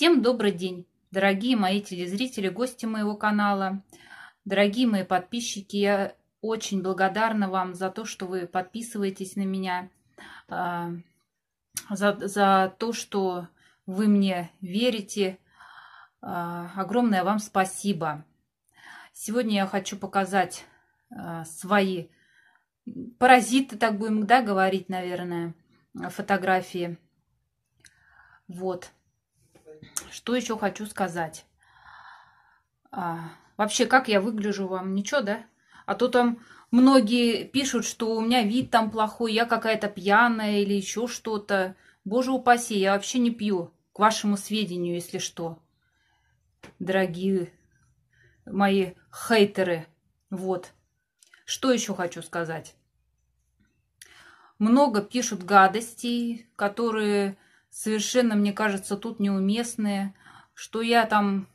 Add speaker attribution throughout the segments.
Speaker 1: Всем добрый день, дорогие мои телезрители, гости моего канала, дорогие мои подписчики. Я очень благодарна вам за то, что вы подписываетесь на меня, а, за, за то, что вы мне верите. А, огромное вам спасибо. Сегодня я хочу показать а, свои паразиты, так будем да, говорить, наверное, фотографии. Вот что еще хочу сказать? А, вообще, как я выгляжу вам? Ничего, да? А то там многие пишут, что у меня вид там плохой, я какая-то пьяная или еще что-то. Боже упаси, я вообще не пью, к вашему сведению, если что, дорогие мои хейтеры. Вот. Что еще хочу сказать? Много пишут гадостей, которые совершенно, мне кажется, тут неуместные, что я там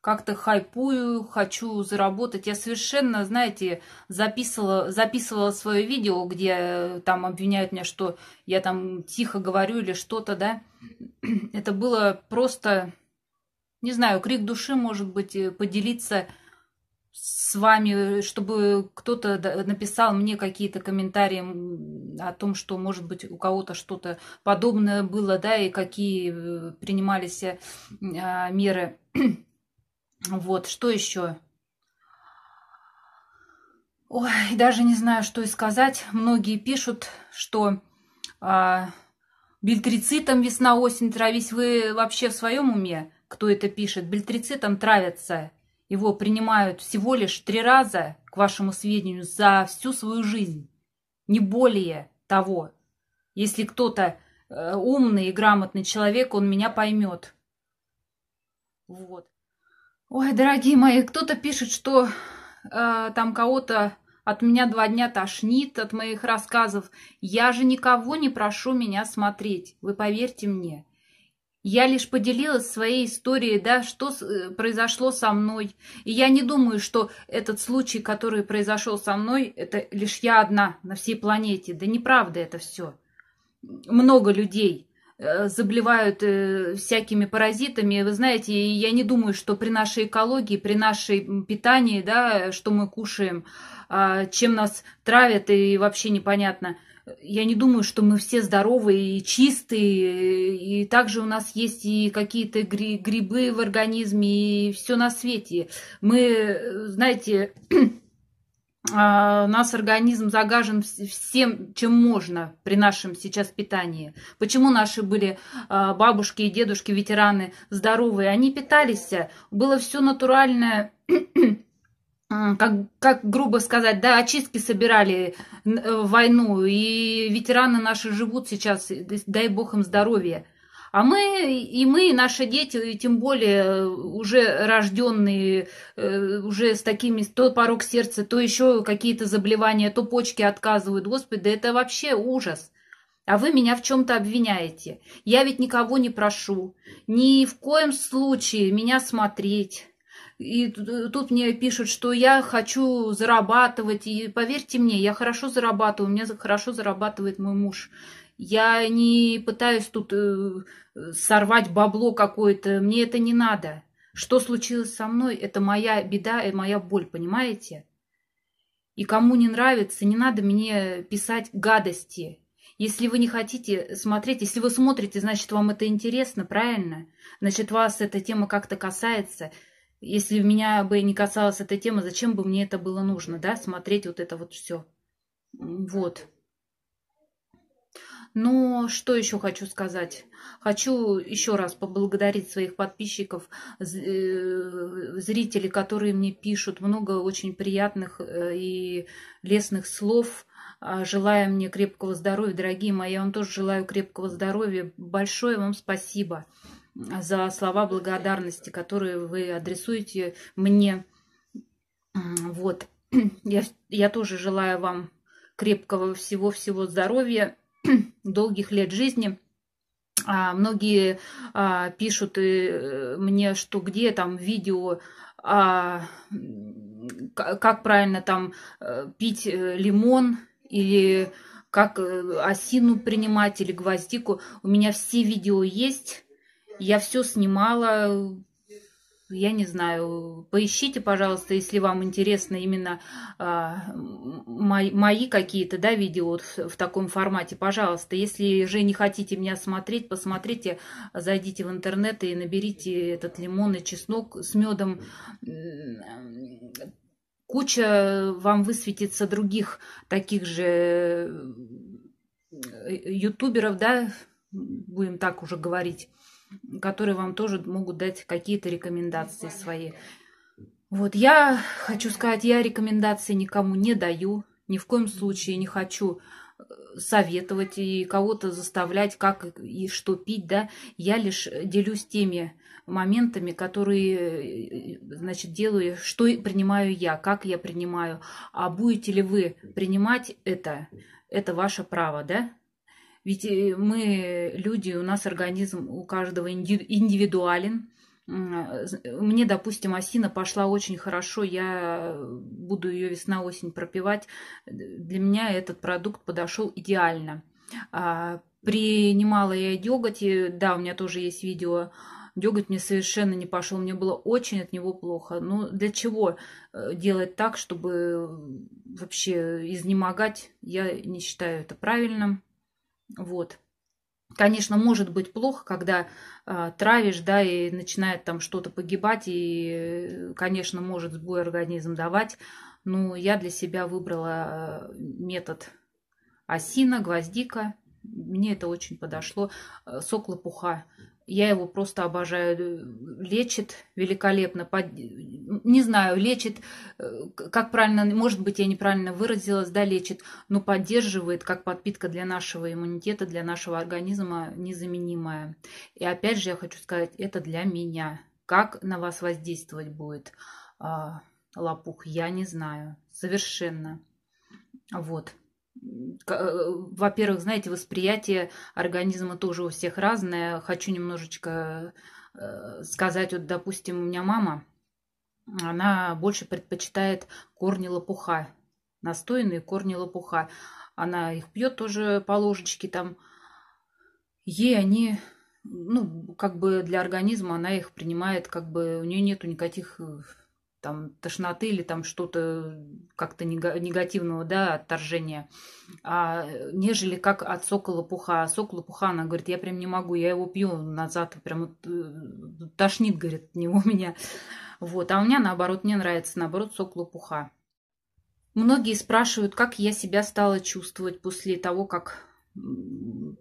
Speaker 1: как-то хайпую, хочу заработать. Я совершенно, знаете, записывала, записывала свое видео, где э, там обвиняют меня, что я там тихо говорю или что-то, да. Это было просто, не знаю, крик души, может быть, э, поделиться с вами, э, чтобы кто-то написал мне какие-то комментарии о том, что, может быть, у кого-то что-то подобное было, да, и какие э, принимались э, а, меры. Вот, что еще? Ой, даже не знаю, что и сказать. Многие пишут, что а, бильтрицитом весна-осень травись. Вы вообще в своем уме, кто это пишет? Бильтрицитом травятся его принимают всего лишь три раза, к вашему сведению, за всю свою жизнь. Не более того. Если кто-то э, умный и грамотный человек, он меня поймет. Вот. Ой, дорогие мои, кто-то пишет, что э, там кого-то от меня два дня тошнит от моих рассказов. Я же никого не прошу меня смотреть. Вы поверьте мне. Я лишь поделилась своей историей, да, что э, произошло со мной. И я не думаю, что этот случай, который произошел со мной, это лишь я одна на всей планете. Да неправда это все. Много людей э, заблевают э, всякими паразитами. Вы знаете, я не думаю, что при нашей экологии, при нашей питании, да, что мы кушаем, а, чем нас травят и вообще непонятно – я не думаю, что мы все здоровые и чистые, и также у нас есть и какие-то гри- грибы в организме, и все на свете. Мы, знаете, а, нас организм загажен всем, чем можно при нашем сейчас питании. Почему наши были а, бабушки и дедушки, ветераны здоровые? Они питались, было все натуральное, как, как грубо сказать, да, очистки собирали э, войну, и ветераны наши живут сейчас, дай бог им здоровья. А мы, и мы, и наши дети, и тем более э, уже рожденные, э, уже с такими, то порог сердца, то еще какие-то заболевания, то почки отказывают. Господи, это вообще ужас. А вы меня в чем-то обвиняете. Я ведь никого не прошу. Ни в коем случае меня смотреть. И тут мне пишут, что я хочу зарабатывать. И поверьте мне, я хорошо зарабатываю, у меня хорошо зарабатывает мой муж. Я не пытаюсь тут э, сорвать бабло какое-то, мне это не надо. Что случилось со мной, это моя беда и моя боль, понимаете? И кому не нравится, не надо мне писать гадости. Если вы не хотите смотреть, если вы смотрите, значит, вам это интересно, правильно? Значит, вас эта тема как-то касается – если меня бы не касалась эта тема, зачем бы мне это было нужно, да, смотреть вот это вот все. Вот. Но что еще хочу сказать? Хочу еще раз поблагодарить своих подписчиков, э, зрителей, которые мне пишут. Много очень приятных э, и лестных слов. А, желаю мне крепкого здоровья, дорогие мои. Я вам тоже желаю крепкого здоровья. Большое вам спасибо за слова благодарности, которые вы адресуете мне. Вот. Я, я тоже желаю вам крепкого всего-всего здоровья, долгих лет жизни. А, многие а, пишут и, э, мне, что где там видео, а, как правильно там э, пить э, лимон или как осину принимать или гвоздику. У меня все видео есть я все снимала, я не знаю, поищите, пожалуйста, если вам интересно именно а, мои, мои какие-то да, видео вот в, в таком формате, пожалуйста. Если же не хотите меня смотреть, посмотрите, зайдите в интернет и наберите этот лимон и чеснок с медом. Куча вам высветится других таких же э, ютуберов, да, будем так уже говорить которые вам тоже могут дать какие-то рекомендации свои. Вот я хочу сказать, я рекомендации никому не даю, ни в коем случае не хочу э, советовать и кого-то заставлять, как и что пить, да, я лишь э, делюсь теми моментами, которые, э, значит, делаю, что принимаю я, как я принимаю, а будете ли вы принимать это, это ваше право, да, ведь э, мы люди, у нас организм у каждого индивидуален. Мне, допустим, осина пошла очень хорошо, я буду ее весна-осень пропивать. Для меня этот продукт подошел идеально. А, Принимала я деготи, да, у меня тоже есть видео, деготь мне совершенно не пошел, мне было очень от него плохо. Но ну, для чего э, делать так, чтобы вообще изнемогать, я не считаю это правильным. Вот. Конечно, может быть плохо, когда э, травишь, да, и начинает там что-то погибать, и, конечно, может сбой организм давать. Но я для себя выбрала а, метод осина, гвоздика. Мне это очень подошло. Сок лопуха я его просто обожаю. Э, лечит великолепно. Под... Не знаю, лечит, э, как правильно, может быть, я неправильно выразилась, да, лечит, но поддерживает как подпитка для нашего иммунитета, для нашего организма незаменимая. И опять же, я хочу сказать, это для меня. Как на вас воздействовать будет а, лопух, я не знаю. Совершенно. Вот. Э, во-первых, знаете, восприятие организма тоже у всех разное. Хочу немножечко э, сказать, вот, допустим, у меня мама, она больше предпочитает корни лопуха, настойные корни лопуха. Она их пьет тоже по ложечке там. Ей они, ну, как бы для организма она их принимает, как бы у нее нету никаких э, там, тошноты или там что-то как-то негативного, да, отторжения, а, нежели как от сокола пуха. А сокола пуха, она говорит, я прям не могу, я его пью назад, прям э, тошнит, говорит, от него меня. Вот, а у меня наоборот не нравится, наоборот, сокола пуха. Многие спрашивают, как я себя стала чувствовать после того, как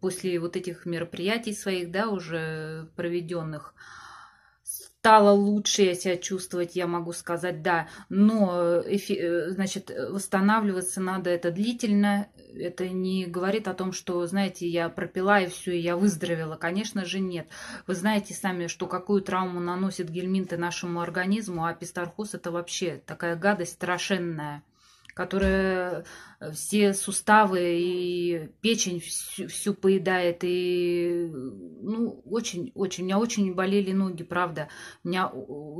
Speaker 1: после вот этих мероприятий своих, да, уже проведенных стало лучше я себя чувствовать, я могу сказать, да, но, э, э, значит, восстанавливаться надо, это длительно, это не говорит о том, что, знаете, я пропила и все, и я выздоровела. Конечно же, нет. Вы знаете сами, что какую травму наносит гельминты нашему организму, а пистархоз это вообще такая гадость страшенная которая э, все суставы и печень всю, всю поедает. И, ну, очень, очень. У меня очень болели ноги, правда. У меня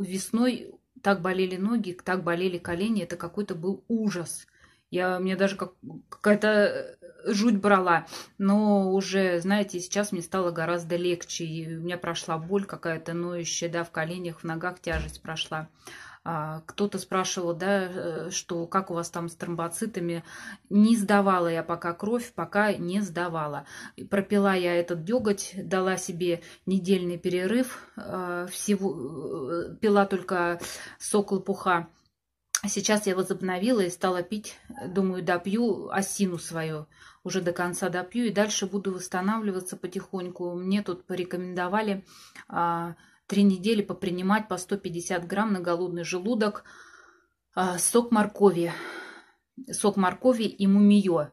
Speaker 1: весной так болели ноги, так болели колени. Это какой-то был ужас. Я, мне даже как, какая-то э, жуть брала. Но уже, знаете, сейчас мне стало гораздо легче. И у меня прошла боль какая-то ноющая, да, в коленях, в ногах тяжесть прошла. А, кто-то спрашивал, да, э, что как у вас там с тромбоцитами. Не сдавала я пока кровь, пока не сдавала. Пропила я этот деготь, дала себе недельный перерыв. А, всего, э, пила только сок лопуха. А сейчас я возобновила и стала пить, думаю, допью осину свою, уже до конца допью, и дальше буду восстанавливаться потихоньку. Мне тут порекомендовали три недели попринимать по 150 грамм на голодный желудок а, сок моркови, сок моркови и мумиё.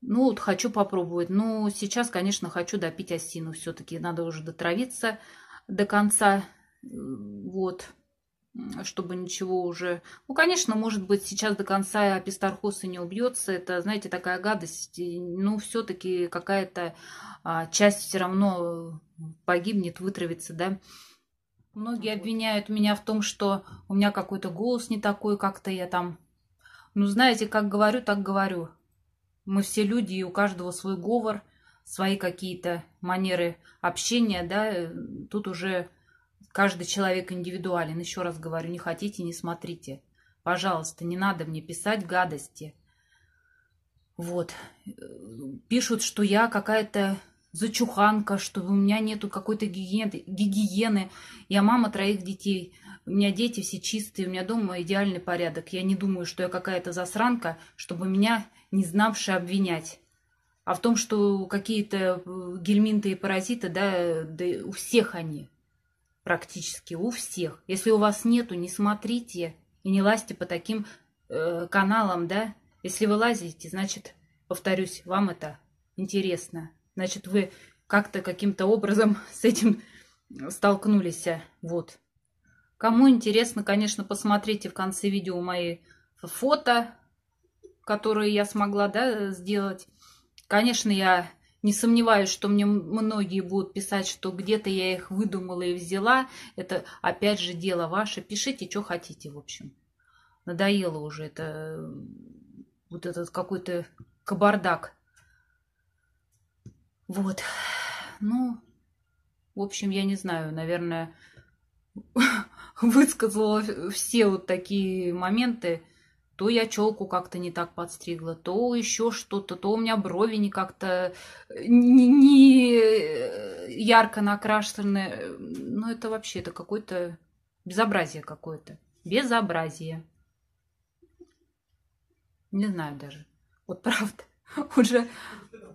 Speaker 1: Ну, вот хочу попробовать. Но ну, сейчас, конечно, хочу допить осину все-таки. Надо уже дотравиться до конца. Вот чтобы ничего уже... Ну, конечно, может быть, сейчас до конца апистархоса не убьется. Это, знаете, такая гадость. но ну, все-таки какая-то а, часть все равно погибнет, вытравится, да. Многие ну обвиняют меня в том, что у меня какой-то голос не такой, как-то я там... Ну, знаете, как говорю, так говорю. Мы все люди, и у каждого свой говор, свои какие-то манеры общения, да. Э, тут уже Каждый человек индивидуален. Еще раз говорю, не хотите, не смотрите. Пожалуйста, не надо мне писать гадости. Вот. Пишут, что я какая-то зачуханка, что у меня нету какой-то гигиены, Я мама троих детей. У меня дети все чистые, у меня дома идеальный порядок. Я не думаю, что я какая-то засранка, чтобы меня не знавшие обвинять. А в том, что какие-то э, гельминты и паразиты, да, да у всех они – практически у всех. Если у вас нету, не смотрите и не лазьте по таким э, каналам, да. Если вы лазите, значит, повторюсь, вам это интересно. Значит, вы как-то каким-то образом с этим столкнулись. Вот. Кому интересно, конечно, посмотрите в конце видео мои фото, которые я смогла да, сделать. Конечно, я не сомневаюсь, что мне многие будут писать, что где-то я их выдумала и взяла. Это опять же дело ваше. Пишите, что хотите, в общем. Надоело уже это вот этот какой-то кабардак. Вот. Ну, в общем, я не знаю, наверное, высказала все вот такие моменты. То я челку как-то не так подстригла, то еще что-то, то у меня брови не как-то э, не, не э, ярко накрашены. Ну, это вообще это какое-то безобразие какое-то. Безобразие. Не знаю даже. Вот правда. Уже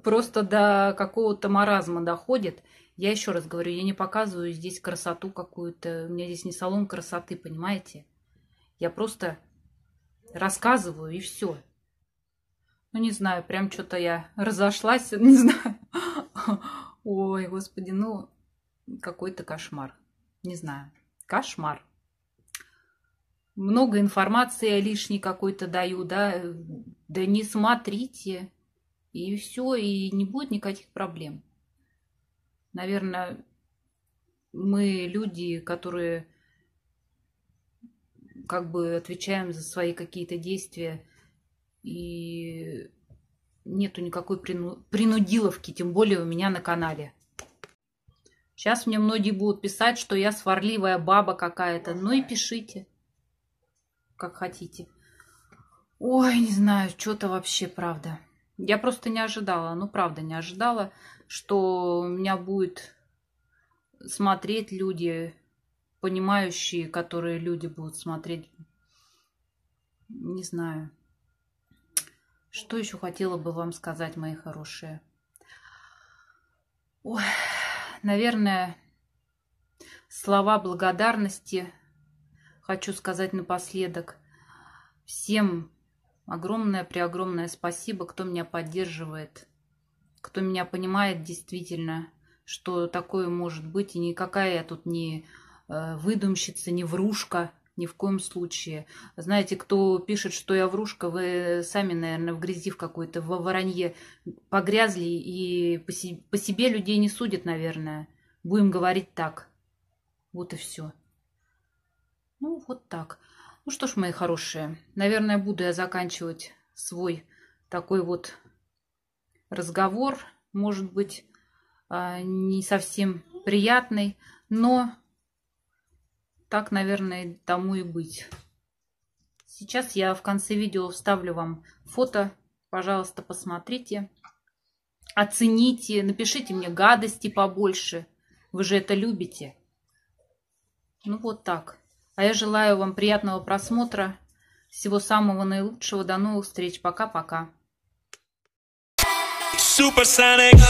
Speaker 1: просто до какого-то маразма доходит. Я еще раз говорю, я не показываю здесь красоту какую-то. У меня здесь не салон красоты, понимаете? Я просто рассказываю и все. Ну, не знаю, прям что-то я разошлась, не знаю. Ой, господи, ну, какой-то кошмар. Не знаю, кошмар. Много информации лишней какой-то даю, да, да не смотрите, и все, и не будет никаких проблем. Наверное, мы люди, которые как бы отвечаем за свои какие-то действия. И нету никакой принудиловки, тем более у меня на канале. Сейчас мне многие будут писать, что я сварливая баба какая-то. Ну и пишите, как хотите. Ой, не знаю, что-то вообще, правда. Я просто не ожидала, ну правда не ожидала, что меня будет смотреть люди понимающие, которые люди будут смотреть. Не знаю. Что еще хотела бы вам сказать, мои хорошие? Ой, наверное, слова благодарности хочу сказать напоследок. Всем огромное-преогромное спасибо, кто меня поддерживает, кто меня понимает действительно, что такое может быть. И никакая я тут не Э, выдумщица, не врушка, ни в коем случае. Знаете, кто пишет, что я врушка, вы сами, наверное, в грязи в какой-то, во воронье погрязли и по, се- по себе людей не судят, наверное. Будем говорить так. Вот и все. Ну, вот так. Ну что ж, мои хорошие, наверное, буду я заканчивать свой такой вот разговор. Может быть, а, не совсем приятный, но так, наверное, тому и быть. Сейчас я в конце видео вставлю вам фото. Пожалуйста, посмотрите. Оцените, напишите мне гадости побольше. Вы же это любите. Ну вот так. А я желаю вам приятного просмотра. Всего самого наилучшего. До новых встреч. Пока-пока. Supersonic.